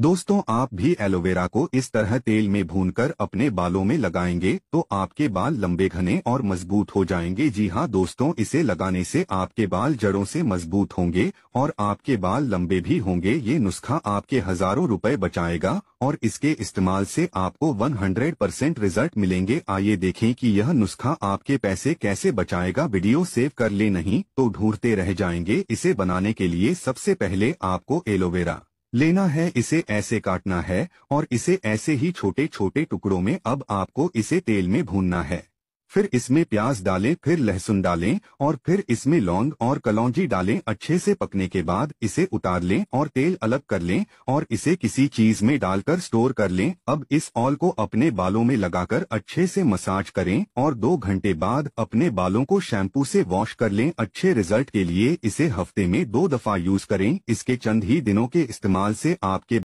दोस्तों आप भी एलोवेरा को इस तरह तेल में भूनकर अपने बालों में लगाएंगे तो आपके बाल लंबे घने और मजबूत हो जाएंगे जी हाँ दोस्तों इसे लगाने से आपके बाल जड़ों से मजबूत होंगे और आपके बाल लंबे भी होंगे ये नुस्खा आपके हजारों रुपए बचाएगा और इसके इस्तेमाल से आपको 100 परसेंट रिजल्ट मिलेंगे आइए देखें कि यह नुस्खा आपके पैसे कैसे बचाएगा वीडियो सेव कर ले नहीं तो ढूंढते रह जाएंगे इसे बनाने के लिए सबसे पहले आपको एलोवेरा लेना है इसे ऐसे काटना है और इसे ऐसे ही छोटे छोटे टुकड़ों में अब आपको इसे तेल में भूनना है फिर इसमें प्याज डालें फिर लहसुन डालें और फिर इसमें लौंग और कलौजी डालें अच्छे से पकने के बाद इसे उतार लें और तेल अलग कर लें और इसे किसी चीज में डालकर स्टोर कर लें अब इस ऑल को अपने बालों में लगाकर अच्छे से मसाज करें और दो घंटे बाद अपने बालों को शैम्पू से वॉश कर लें अच्छे रिजल्ट के लिए इसे हफ्ते में दो दफा यूज करें इसके चंद ही दिनों के इस्तेमाल से आपके